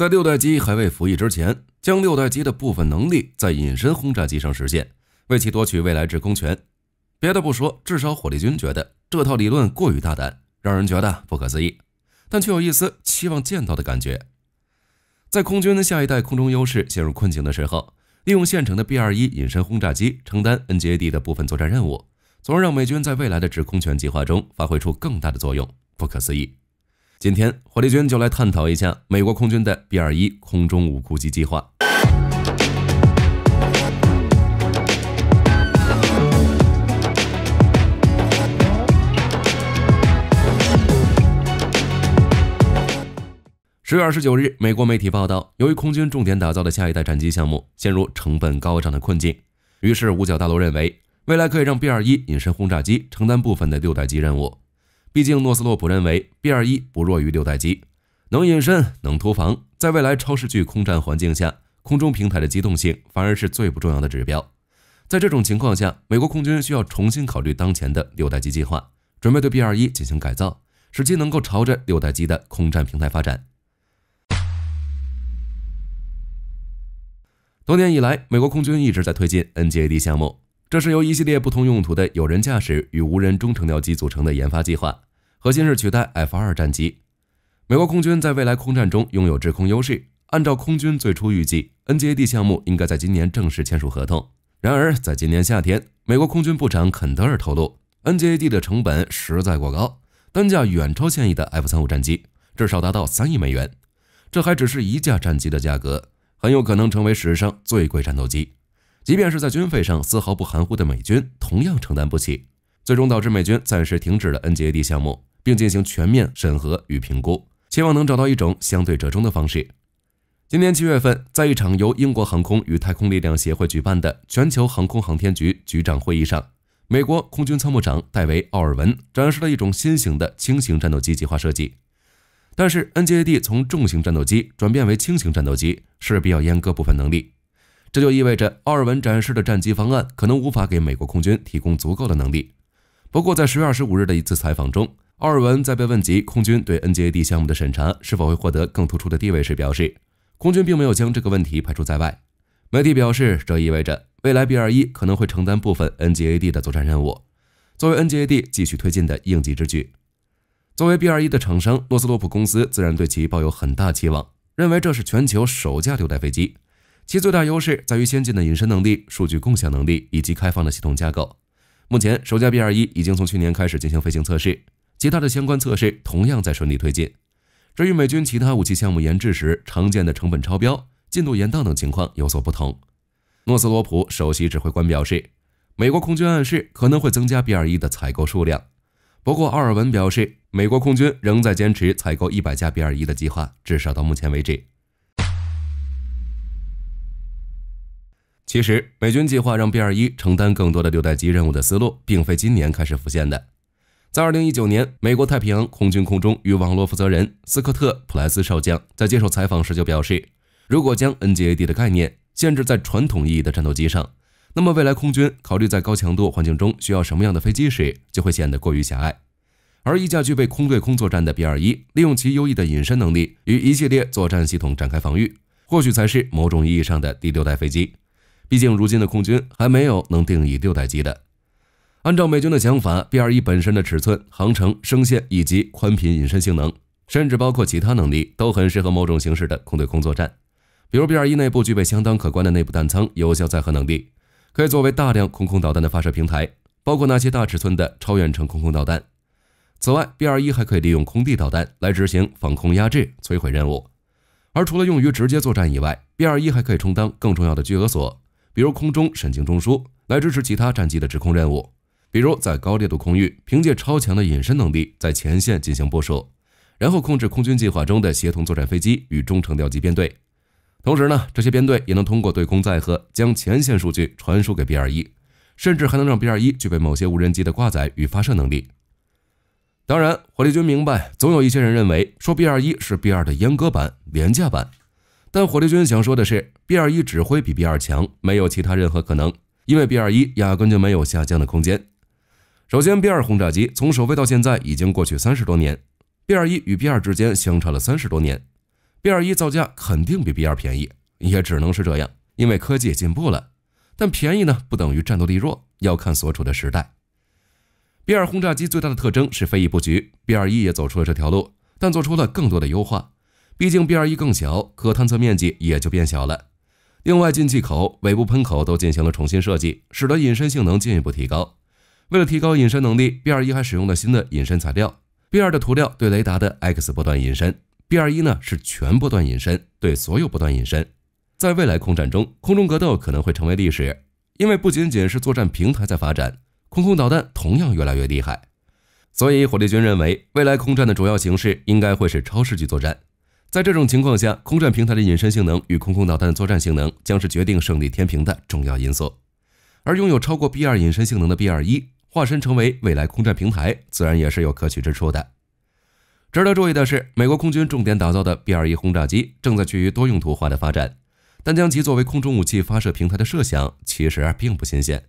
在六代机还未服役之前，将六代机的部分能力在隐身轰炸机上实现，为其夺取未来制空权。别的不说，至少火力军觉得这套理论过于大胆，让人觉得不可思议，但却有一丝期望见到的感觉。在空军的下一代空中优势陷入困境的时候，利用现成的 B-21 隐身轰炸机承担 NGAD 的部分作战任务，从而让美军在未来的制空权计划中发挥出更大的作用。不可思议。今天，火力军就来探讨一下美国空军的 B 二一空中无库机计划。十月二十九日，美国媒体报道，由于空军重点打造的下一代战机项目陷入成本高涨的困境，于是五角大楼认为，未来可以让 B 二一隐身轰炸机承担部分的六代机任务。毕竟，诺斯洛普认为 B 二一不弱于六代机，能隐身、能突防，在未来超视距空战环境下，空中平台的机动性反而是最不重要的指标。在这种情况下，美国空军需要重新考虑当前的六代机计划，准备对 B 二一进行改造，使其能够朝着六代机的空战平台发展。多年以来，美国空军一直在推进 NGAD 项目。这是由一系列不同用途的有人驾驶与无人中程僚机组成的研发计划，核心是取代 F 二战机。美国空军在未来空战中拥有制空优势。按照空军最初预计，NGAD 项目应该在今年正式签署合同。然而，在今年夏天，美国空军部长肯德尔透露，NGAD 的成本实在过高，单价远超现役的 F 三五战机，至少达到三亿美元。这还只是一架战机的价格，很有可能成为史上最贵战斗机。即便是在军费上丝毫不含糊的美军，同样承担不起，最终导致美军暂时停止了 NGAD 项目，并进行全面审核与评估，希望能找到一种相对折中的方式。今年七月份，在一场由英国航空与太空力量协会举办的全球航空航天局局长会议上，美国空军参谋长戴维·奥尔文展示了一种新型的轻型战斗机计划设计。但是，NGAD 从重型战斗机转变为轻型战斗机，势必要阉割部分能力。这就意味着，奥尔文展示的战机方案可能无法给美国空军提供足够的能力。不过，在十月二十五日的一次采访中，奥尔文在被问及空军对 NGAD 项目的审查是否会获得更突出的地位时，表示空军并没有将这个问题排除在外。媒体表示，这意味着未来 B-21 可能会承担部分 NGAD 的作战任务，作为 NGAD 继续推进的应急之举。作为 B-21 的厂商，诺斯洛普公司自然对其抱有很大期望，认为这是全球首架六代飞机。其最大优势在于先进的隐身能力、数据共享能力以及开放的系统架构。目前，首架 B-2 已经从去年开始进行飞行测试，其他的相关测试同样在顺利推进。至于美军其他武器项目研制时常见的成本超标、进度延宕等情况有所不同。诺斯罗普首席指挥官表示，美国空军暗示可能会增加 B-2 的采购数量，不过奥尔文表示，美国空军仍在坚持采购100架 B-2 的计划，至少到目前为止。其实，美军计划让 B-2 承担更多的六代机任务的思路，并非今年开始浮现的。在2019年，美国太平洋空军空中与网络负责人斯科特·普莱斯少将在接受采访时就表示，如果将 NGAD 的概念限制在传统意义的战斗机上，那么未来空军考虑在高强度环境中需要什么样的飞机时，就会显得过于狭隘。而一架具备空对空作战的 B-2，利用其优异的隐身能力与一系列作战系统展开防御，或许才是某种意义上的第六代飞机。毕竟，如今的空军还没有能定义六代机的。按照美军的想法，B-21 本身的尺寸、航程、声线以及宽频隐身性能，甚至包括其他能力，都很适合某种形式的空对空作战。比如，B-21 内部具备相当可观的内部弹仓有效载荷能力，可以作为大量空空导弹的发射平台，包括那些大尺寸的超远程空空导弹。此外，B-21 还可以利用空地导弹来执行防空压制、摧毁任务。而除了用于直接作战以外，B-21 还可以充当更重要的巨额所。比如空中神经中枢来支持其他战机的指控任务，比如在高烈度空域，凭借超强的隐身能力在前线进行部署，然后控制空军计划中的协同作战飞机与中程调机编队。同时呢，这些编队也能通过对空载荷将前线数据传输给 B 二一，甚至还能让 B 二一具备某些无人机的挂载与发射能力。当然，火力军明白，总有一些人认为说 B 二一是 B 二的阉割版、廉价版。但火力军想说的是，B 二一指挥比 B 二强，没有其他任何可能，因为 B 二一压根就没有下降的空间。首先，B 二轰炸机从首飞到现在已经过去三十多年，B 二一与 B 二之间相差了三十多年，B 二一造价肯定比 B 二便宜，也只能是这样，因为科技也进步了。但便宜呢，不等于战斗力弱，要看所处的时代。B 二轰炸机最大的特征是飞翼布局，B 二一也走出了这条路，但做出了更多的优化。毕竟 B 二一更小，可探测面积也就变小了。另外，进气口、尾部喷口都进行了重新设计，使得隐身性能进一步提高。为了提高隐身能力，B 二一还使用了新的隐身材料。B 二的涂料对雷达的 X 波段隐身，B 二一呢是全波段隐身，对所有波段隐身。在未来空战中，空中格斗可能会成为历史，因为不仅仅是作战平台在发展，空空导弹同样越来越厉害。所以，火力军认为，未来空战的主要形式应该会是超视距作战。在这种情况下，空战平台的隐身性能与空空导弹作战性能将是决定胜利天平的重要因素。而拥有超过 B-2 隐身性能的 B-21 化身成为未来空战平台，自然也是有可取之处的。值得注意的是，美国空军重点打造的 B-21 轰炸机正在趋于多用途化的发展，但将其作为空中武器发射平台的设想其实并不新鲜。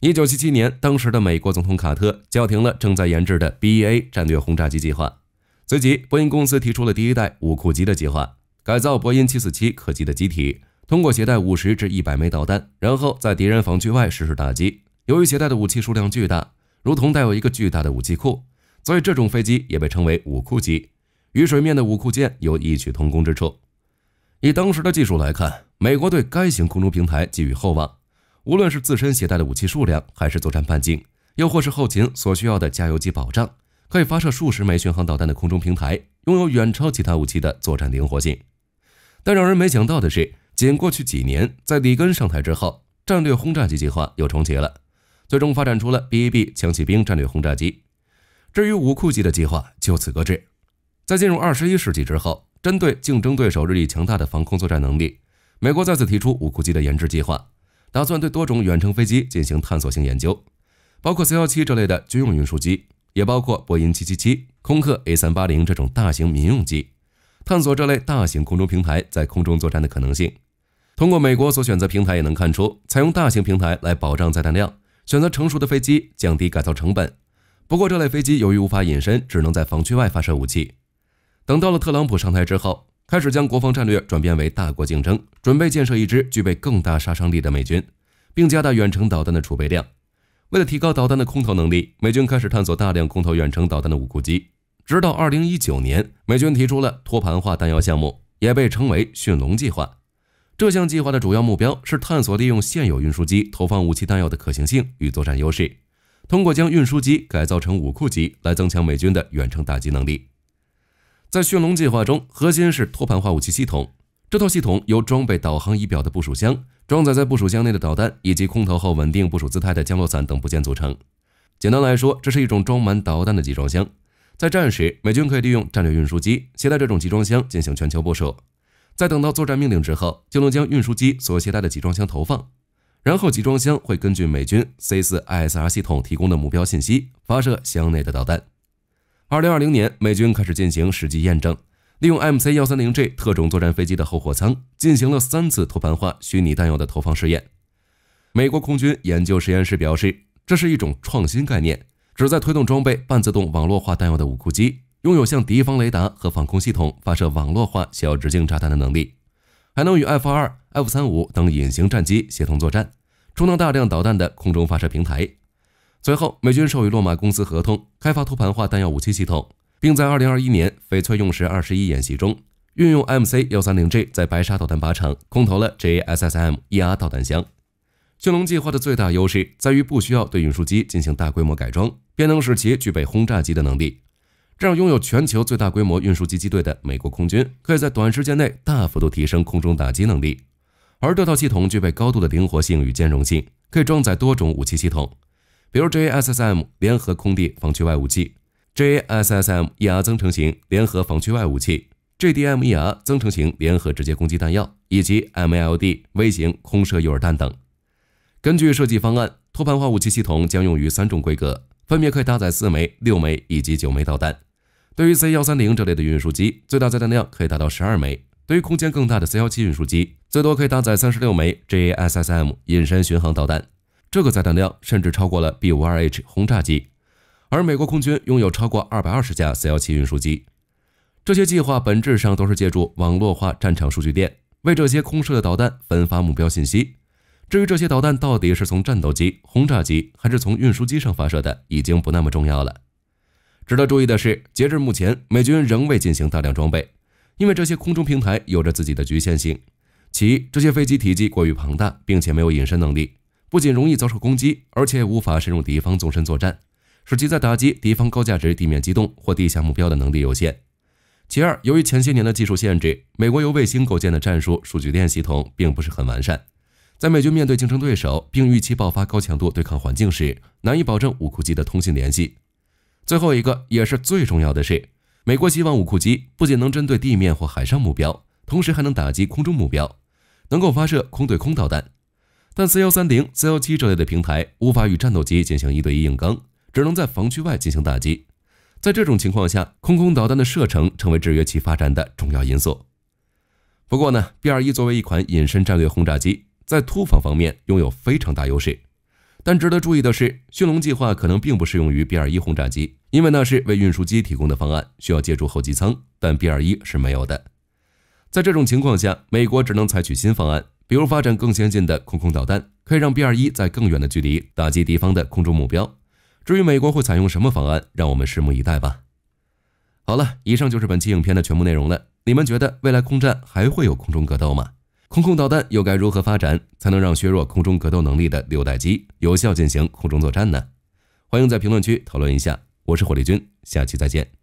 一九七七年，当时的美国总统卡特叫停了正在研制的 b e a 战略轰炸机计划。随即，波音公司提出了第一代武库级的计划，改造波音747客机的机体，通过携带五十至一百枚导弹，然后在敌人防区外实施打击。由于携带的武器数量巨大，如同带有一个巨大的武器库，所以这种飞机也被称为武库级。与水面的武库舰有异曲同工之处。以当时的技术来看，美国对该型空中平台寄予厚望。无论是自身携带的武器数量，还是作战半径，又或是后勤所需要的加油机保障，可以发射数十枚巡航导弹的空中平台，拥有远超其他武器的作战灵活性。但让人没想到的是，仅过去几年，在里根上台之后，战略轰炸机计划又重启了，最终发展出了 B 一 B 强袭兵战略轰炸机。至于武库机的计划就此搁置。在进入二十一世纪之后，针对竞争对手日益强大的防空作战能力，美国再次提出武库机的研制计划。打算对多种远程飞机进行探索性研究，包括 C 幺七这类的军用运输机，也包括波音七七七、空客 A 三八零这种大型民用机，探索这类大型空中平台在空中作战的可能性。通过美国所选择平台也能看出，采用大型平台来保障载弹量，选择成熟的飞机降低改造成本。不过这类飞机由于无法隐身，只能在防区外发射武器。等到了特朗普上台之后。开始将国防战略转变为大国竞争，准备建设一支具备更大杀伤力的美军，并加大远程导弹的储备量。为了提高导弹的空投能力，美军开始探索大量空投远程导弹的武库机。直到二零一九年，美军提出了托盘化弹药项目，也被称为“驯龙计划”。这项计划的主要目标是探索利用现有运输机投放武器弹药的可行性与作战优势，通过将运输机改造成武库机来增强美军的远程打击能力。在“驯龙”计划中，核心是托盘化武器系统。这套系统由装备导航仪表的部署箱、装载在部署箱内的导弹以及空投后稳定部署姿态的降落伞等部件组成。简单来说，这是一种装满导弹的集装箱。在战时，美军可以利用战略运输机携带这种集装箱进行全球部署。在等到作战命令之后，就能将运输机所携带的集装箱投放，然后集装箱会根据美军 C 四 ISR 系统提供的目标信息发射箱内的导弹。二零二零年，美军开始进行实际验证，利用 MC 幺三零 G 特种作战飞机的后货舱进行了三次托盘化虚拟弹药的投放试验。美国空军研究实验室表示，这是一种创新概念，旨在推动装备半自动网络化弹药的武库机，拥有向敌方雷达和防空系统发射网络化小直径炸弹的能力，还能与 F 二、F 三五等隐形战机协同作战，充当大量导弹的空中发射平台。随后，美军授予洛马公司合同，开发托盘化弹药武器系统，并在二零二一年“翡翠用时二十一”演习中，运用 MC- 幺三零 G 在白沙导弹靶场空投了 JASSM e R 导弹箱。“驯龙计划”的最大优势在于，不需要对运输机进行大规模改装，便能使其具备轰炸机的能力。这让拥有全球最大规模运输机机队的美国空军，可以在短时间内大幅度提升空中打击能力。而这套系统具备高度的灵活性与兼容性，可以装载多种武器系统。比如 JASSM 联合空地防区外武器、JASSM ER 增程型联合防区外武器、JDM ER 增程型联合直接攻击弹药以及 m l d 微型空射诱饵弹等。根据设计方案，托盘化武器系统将用于三种规格，分别可以搭载四枚、六枚以及九枚导弹。对于 C 幺三零这类的运输机，最大载弹量可以达到十二枚；对于空间更大的 C 幺七运输机，最多可以搭载三十六枚 JASSM 隐身巡航导弹。这个载弹量甚至超过了 B 五二 H 轰炸机，而美国空军拥有超过二百二十架 C 幺七运输机。这些计划本质上都是借助网络化战场数据链为这些空射的导弹分发目标信息。至于这些导弹到底是从战斗机、轰炸机还是从运输机上发射的，已经不那么重要了。值得注意的是，截至目前，美军仍未进行大量装备，因为这些空中平台有着自己的局限性：其，这些飞机体积过于庞大，并且没有隐身能力。不仅容易遭受攻击，而且无法深入敌方纵深作战，使其在打击敌方高价值地面机动或地下目标的能力有限。其二，由于前些年的技术限制，美国由卫星构建的战术数据链系统并不是很完善，在美军面对竞争对手并预期爆发高强度对抗环境时，难以保证武库机的通信联系。最后一个也是最重要的，是美国希望武库机不仅能针对地面或海上目标，同时还能打击空中目标，能够发射空对空导弹。但四幺三零、四幺七这类的平台无法与战斗机进行一对一硬刚，只能在防区外进行打击。在这种情况下，空空导弹的射程成为制约其发展的重要因素。不过呢，B 二一作为一款隐身战略轰炸机，在突防方面拥有非常大优势。但值得注意的是，驯龙计划可能并不适用于 B 二一轰炸机，因为那是为运输机提供的方案，需要借助后机舱，但 B 二一是没有的。在这种情况下，美国只能采取新方案。比如发展更先进的空空导弹，可以让 B 二一在更远的距离打击敌方的空中目标。至于美国会采用什么方案，让我们拭目以待吧。好了，以上就是本期影片的全部内容了。你们觉得未来空战还会有空中格斗吗？空空导弹又该如何发展，才能让削弱空中格斗能力的六代机有效进行空中作战呢？欢迎在评论区讨论一下。我是火力军，下期再见。